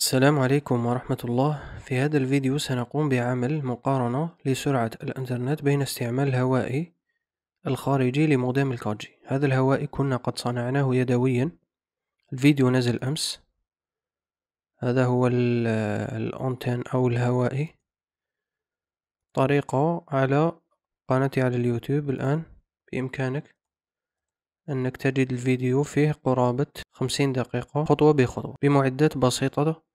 السلام عليكم ورحمة الله في هذا الفيديو سنقوم بعمل مقارنة لسرعة الإنترنت بين استعمال الهوائي الخارجي لمودام الكاجي هذا الهوائي كنا قد صنعناه يدويا الفيديو نزل أمس هذا هو الأنتن أو الهوائي طريقة على قناتي على اليوتيوب الآن بإمكانك أنك تجد الفيديو فيه قرابة خمسين دقيقة خطوة بخطوة بمعدات بسيطة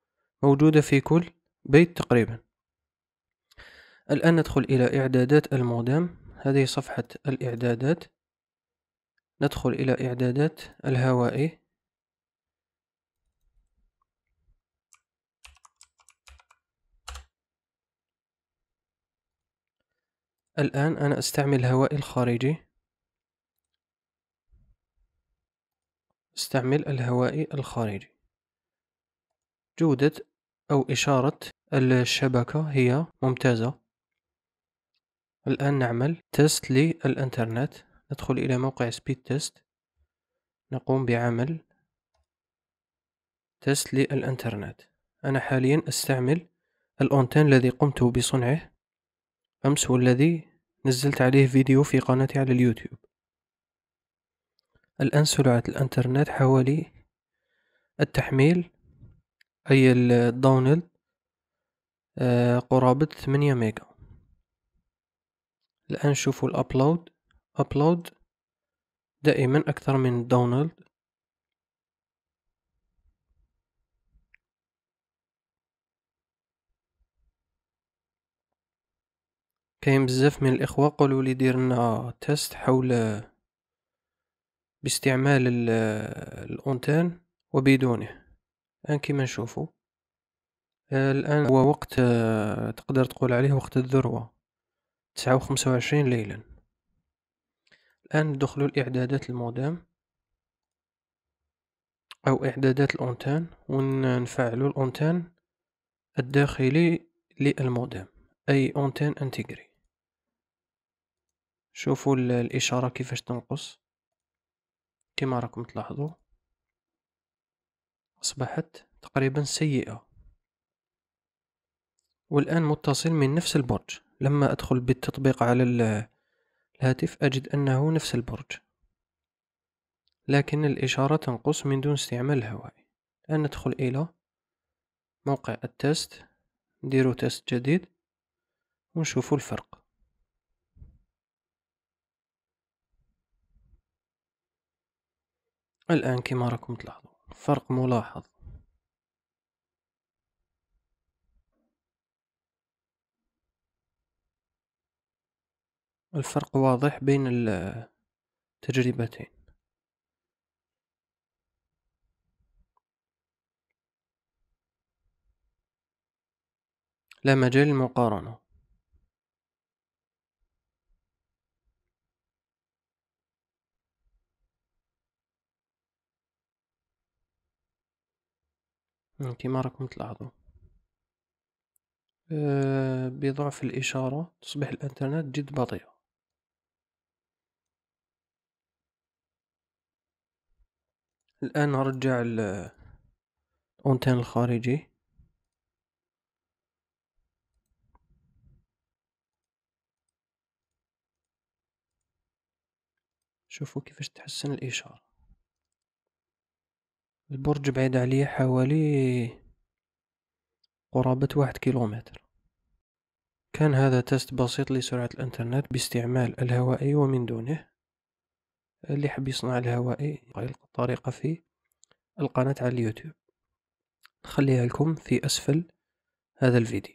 موجودة في كل بيت تقريبا الآن ندخل إلى إعدادات المودم هذه صفحة الإعدادات ندخل إلى إعدادات الهوائي الآن أنا أستعمل الهوائي الخارجي استعمل الهوائي الخارجي جودة أو إشارة الشبكة هي ممتازة الآن نعمل تيست للإنترنت ندخل إلى موقع سبيد تيست نقوم بعمل تيست للإنترنت أنا حاليا أستعمل الأونتين الذي قمت بصنعه أمس والذي نزلت عليه فيديو في قناتي على اليوتيوب الآن سرعة الإنترنت حوالي التحميل أي الداونل آه، قرابة ثمانية ميجا الآن شوفوا الأبلود أبلود دائما أكثر من الداونل كاين بزاف من الاخوه قالوا لي ديرنا تيست حول باستعمال الأونتان وبدونه الان كما نشوفوا الان هو وقت آه، تقدر تقول عليه وقت الذروه تسعة وخمسة وعشرين ليلا الان ندخلوا الاعدادات المودام او اعدادات الاونتان ونفعلوا الاونتان الداخلي للمودام اي اونتان انتجري شوفوا الاشاره كيفاش تنقص كما راكم تلاحظوا أصبحت تقريبا سيئة والآن متصل من نفس البرج لما أدخل بالتطبيق على الهاتف أجد أنه نفس البرج لكن الإشارة تنقص من دون استعمال الهوائي الآن ندخل إلى موقع التست نديرو تست جديد ونشوف الفرق الآن كما راكم تلاحظون فرق ملاحظ الفرق واضح بين التجربتين لا مجال للمقارنة كما راكم تلاحظوا آه، بضعف الإشارة تصبح الإنترنت جد بطيء الآن نرجع الأونتين الخارجي شوفوا كيفاش تحسن الإشارة البرج بعيد عليا حوالي قرابة واحد كيلومتر كان هذا تست بسيط لسرعة الانترنت باستعمال الهوائي ومن دونه اللي حب يصنع الهوائي يلقى الطريقة في القناة على اليوتيوب نخليها لكم في أسفل هذا الفيديو